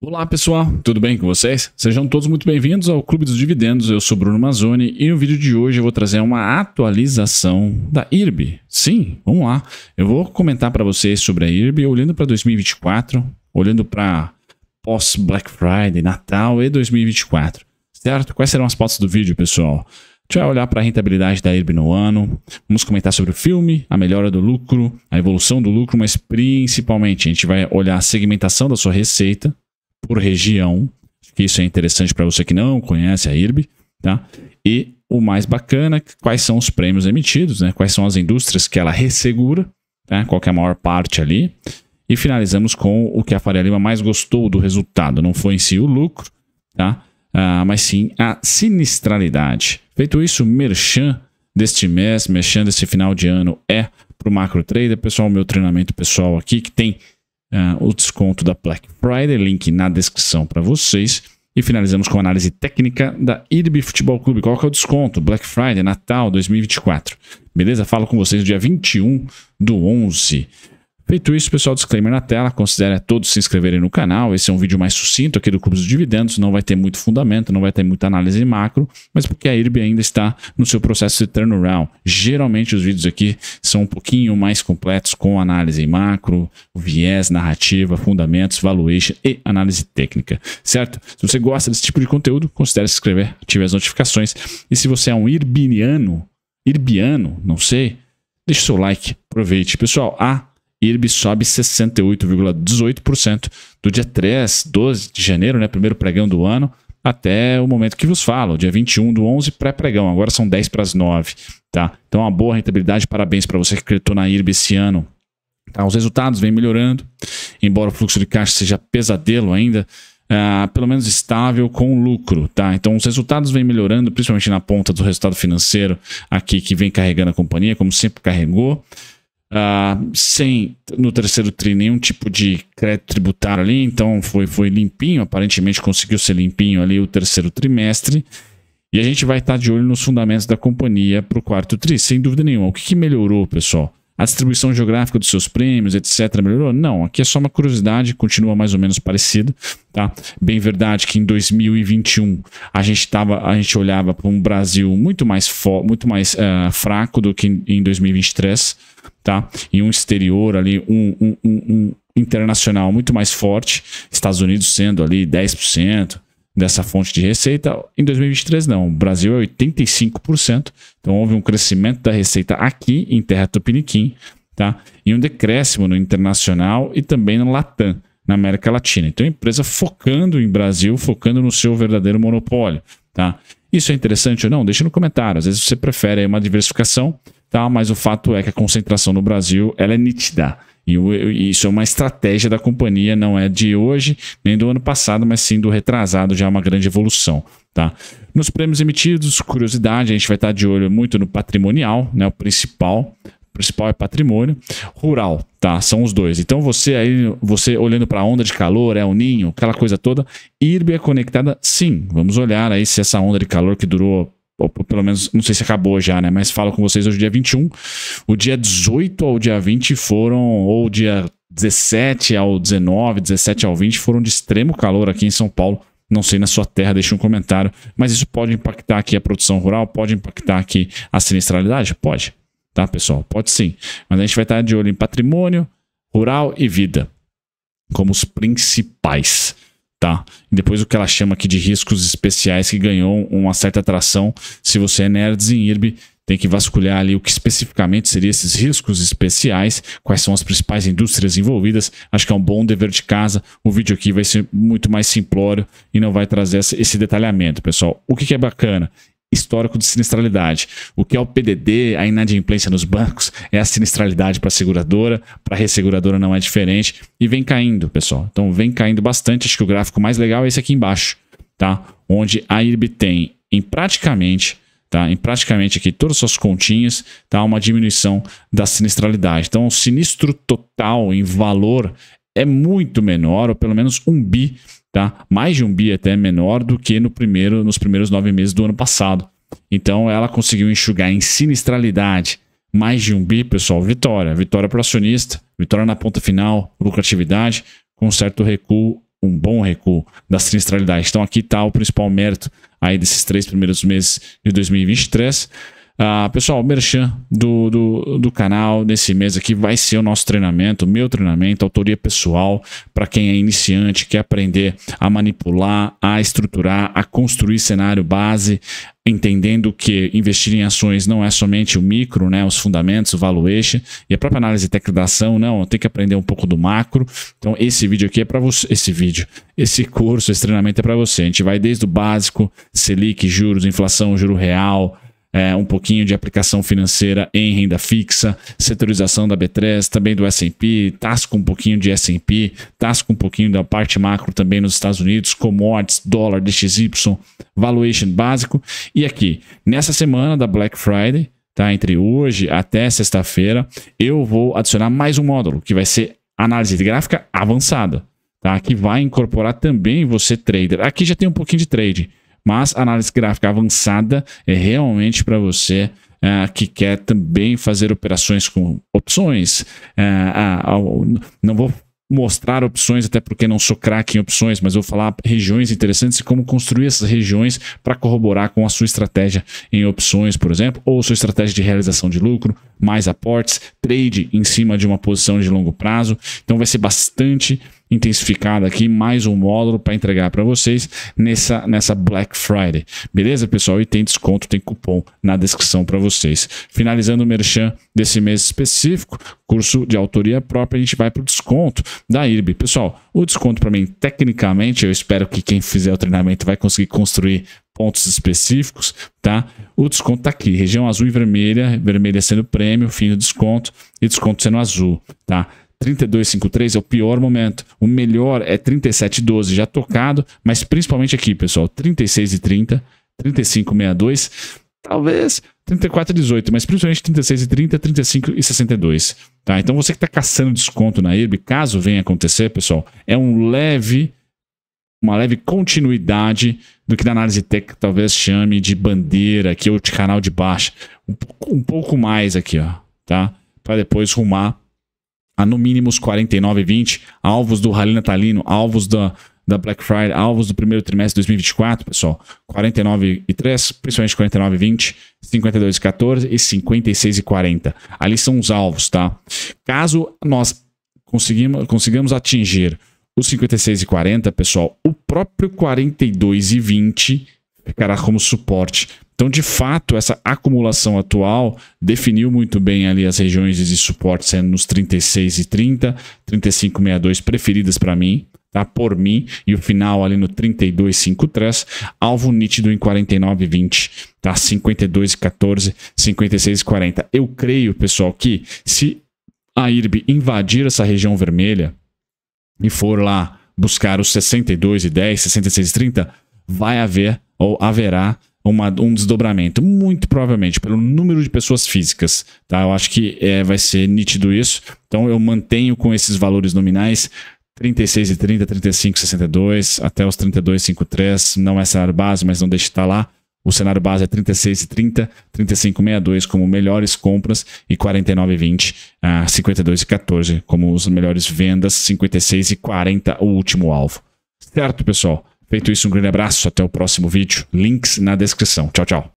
Olá pessoal, tudo bem com vocês? Sejam todos muito bem-vindos ao Clube dos Dividendos, eu sou Bruno Mazzoni e no vídeo de hoje eu vou trazer uma atualização da IRB. Sim, vamos lá, eu vou comentar para vocês sobre a IRB olhando para 2024, olhando para pós-Black Friday, Natal e 2024, certo? Quais serão as pautas do vídeo, pessoal? A gente vai olhar para a rentabilidade da IRB no ano, vamos comentar sobre o filme, a melhora do lucro, a evolução do lucro, mas principalmente a gente vai olhar a segmentação da sua receita, por região. que isso é interessante para você que não conhece a IRB, tá? E o mais bacana, quais são os prêmios emitidos, né? Quais são as indústrias que ela ressegura, tá? Qual é a maior parte ali. E finalizamos com o que a Faria Lima mais gostou do resultado. Não foi em si o lucro, tá? Ah, mas sim a sinistralidade. Feito isso, o merchan deste mês, merchan desse final de ano é para o Macro Trader. Pessoal, meu treinamento pessoal aqui que tem uh, o desconto da Black Friday, link na descrição para vocês. E finalizamos com a análise técnica da IDB Futebol Clube. Qual que é o desconto? Black Friday, Natal 2024. Beleza? Falo com vocês no dia 21 do 11. Feito isso, pessoal, disclaimer na tela, considere todos se inscreverem no canal, esse é um vídeo mais sucinto aqui do Clube dos Dividendos, não vai ter muito fundamento, não vai ter muita análise macro, mas porque a IRB ainda está no seu processo de turnaround. Geralmente os vídeos aqui são um pouquinho mais completos com análise macro, viés, narrativa, fundamentos, valuation e análise técnica, certo? Se você gosta desse tipo de conteúdo, considere se inscrever, ative as notificações e se você é um irbiniano, irbiano, não sei, deixe seu like, aproveite. Pessoal, a IRB sobe 68,18% do dia 3, 12 de janeiro, né, primeiro pregão do ano, até o momento que vos falo, dia 21 do 11, pré-pregão. Agora são 10 para as 9, tá? Então, uma boa rentabilidade. Parabéns para você que acreditou na IRB esse ano. Tá? Os resultados vêm melhorando, embora o fluxo de caixa seja pesadelo ainda, ah, pelo menos estável com lucro, tá? Então os resultados vêm melhorando, principalmente na ponta do resultado financeiro aqui que vem carregando a companhia, como sempre carregou. Uh, sem no terceiro TRI nenhum tipo de crédito tributário ali, então foi, foi limpinho, aparentemente conseguiu ser limpinho ali o terceiro trimestre. E a gente vai estar de olho nos fundamentos da companhia para o quarto TRI, sem dúvida nenhuma. O que, que, melhorou, pessoal? A distribuição geográfica dos seus prêmios, etc., melhorou? Não, aqui é só uma curiosidade, continua mais ou menos parecido, tá? Bem verdade que em 2021 a gente, tava, a gente olhava para um Brasil muito mais, muito mais uh, fraco do que em, em 2023, tá? E um exterior ali, um, um, um, internacional muito mais forte, Estados Unidos sendo ali 10% dessa fonte de receita, em 2023 não, o Brasil é 85%, então houve um crescimento da receita aqui em terra tupiniquim, tá? E um decréscimo no internacional e também no Latam, na América Latina. Então a empresa focando em Brasil, focando no seu verdadeiro monopólio, tá? Isso é interessante ou não? Deixa no comentário. Às vezes você prefere uma diversificação tá? mas o fato é que a concentração no Brasil ela é nítida. E isso é uma estratégia da companhia, não é de hoje, nem do ano passado, mas sim do retrasado, já é uma grande evolução. Tá? Nos prêmios emitidos, curiosidade, a gente vai estar de olho muito no patrimonial, né, o principal, principal é patrimônio rural, tá? São os dois. Então você aí, você olhando para a onda de calor, é o ninho, aquela coisa toda, IRB é conectada? Sim. Vamos olhar aí se essa onda de calor que durou ou pelo menos, não sei se acabou já, né? Mas falo com vocês hoje, dia 21. O dia 18 ao dia 20 foram, ou dia 17 ao 19, 17 ao 20, foram de extremo calor aqui em São Paulo. Não sei na sua terra, deixe um comentário. Mas isso pode impactar aqui a produção rural, pode impactar aqui a sinistralidade? Pode, tá, pessoal? Pode sim. Mas a gente vai estar de olho em patrimônio, rural e vida como os principais. Tá. E depois o que ela chama aqui de riscos especiais que ganhou uma certa atração. Se você é nerds em IRB, tem que vasculhar ali o que especificamente seriam esses riscos especiais, quais são as principais indústrias envolvidas. Acho que é um bom dever de casa. O vídeo aqui vai ser muito mais simplório e não vai trazer esse detalhamento, pessoal. O que é bacana? histórico de sinistralidade. O que é o PDD, a inadimplência nos bancos, é a sinistralidade para a seguradora, para a resseguradora não é diferente e vem caindo, pessoal. Então vem caindo bastante, acho que o gráfico mais legal é esse aqui embaixo, tá? Onde a IRB tem em praticamente Tá? Em praticamente aqui todas as suas continhas, tá? uma diminuição da sinistralidade. Então, o sinistro total em valor é muito menor, ou pelo menos um bi tá? Mais de um bi é até menor do que no primeiro, nos primeiros nove meses do ano passado. Então ela conseguiu enxugar em sinistralidade mais de um bi, pessoal. Vitória, vitória para o acionista, vitória na ponta final, lucratividade, com certo recuo, um bom recuo da sinistralidade. Então aqui está o principal mérito aí desses três primeiros meses de 2023. Ah, pessoal, o merchan do, do, do, canal nesse mês aqui vai ser o nosso treinamento, meu treinamento, autoria pessoal, para quem é iniciante, quer aprender a manipular, a estruturar, a construir cenário base, entendendo que investir em ações não é somente o micro, né, os fundamentos, o valuation e a própria análise técnica da ação, não, tem que aprender um pouco do macro. Então esse vídeo aqui é para você, esse vídeo, esse curso, esse treinamento é para você. A gente vai desde o básico, Selic, juros, inflação, juro real, é, um pouquinho de aplicação financeira em renda fixa, setorização da B3, também do S&P, tasca um pouquinho de S&P, tasca um pouquinho da parte macro também nos Estados Unidos, commodities, dólar, DXY, valuation básico. E aqui, nessa semana da Black Friday, tá, entre hoje até sexta-feira, eu vou adicionar mais um módulo, que vai ser análise de gráfica avançada. Tá, que vai incorporar também você trader. Aqui já tem um pouquinho de trade, mas análise gráfica avançada é realmente para você Uh, que quer também fazer operações com opções. Uh, uh, não vou mostrar opções, até porque não sou craque em opções, mas vou falar regiões interessantes e como construir essas regiões para corroborar com a sua estratégia em opções, por exemplo, ou sua estratégia de realização de lucro, mais aportes, trade em cima de uma posição de longo prazo. Então vai ser bastante intensificada aqui, mais um módulo para entregar para vocês nessa, nessa Black Friday. Beleza, pessoal? E tem desconto, tem cupom na descrição para vocês. Finalizando o merchan desse mês específico, curso de autoria própria, a gente vai para o desconto da IRB. Pessoal, o desconto para mim, tecnicamente, eu espero que quem fizer o treinamento vai conseguir construir pontos específicos, tá? O desconto tá aqui, região azul e vermelha, vermelha sendo prêmio, fim do desconto e desconto sendo azul, tá? 32,53 é o pior momento. O melhor é 37,12 já tocado, mas principalmente aqui, pessoal, 36,30, 35,62, talvez 34,18, mas principalmente 36,30, 35,62. Tá? Então você que está caçando desconto na IRB, caso venha acontecer, pessoal, é um leve uma leve continuidade do que na análise técnica talvez chame de bandeira que ou de canal de baixa. Um, um pouco mais aqui, ó, tá? Para depois rumar a no mínimo os 49,20, alvos do Rally Natalino, alvos da, da Black Friday, alvos do primeiro trimestre de 2024, pessoal, 49,3, principalmente 49,20, 52,14 e 56,40. Ali são os alvos, tá? Caso nós conseguimos, consigamos atingir os 56,40, pessoal, o próprio 42,20 ficará como suporte então, de fato, essa acumulação atual definiu muito bem ali as regiões de suporte sendo nos 36 e 30, 35,62 preferidas para mim, tá? Por mim, e o final ali no 32,53, alvo nítido em 49,20, tá? 52,14, 56,40. Eu creio, pessoal, que se a IRB invadir essa região vermelha e for lá buscar os 62 e 10, 66 e 30, vai haver ou haverá uma, um desdobramento, muito provavelmente, pelo número de pessoas físicas. Tá? Eu acho que é, vai ser nítido isso. Então eu mantenho com esses valores nominais. 36 e 30, 35, 62, até os 32,53. não é cenário base, mas não deixe de estar lá. O cenário base é 36 e 30, 35 62 como melhores compras e 49,20 e 20, ah, como os melhores vendas, 56,40 o último alvo. Certo, pessoal? Feito isso, um grande abraço, até o próximo vídeo. Links na descrição. Tchau, tchau.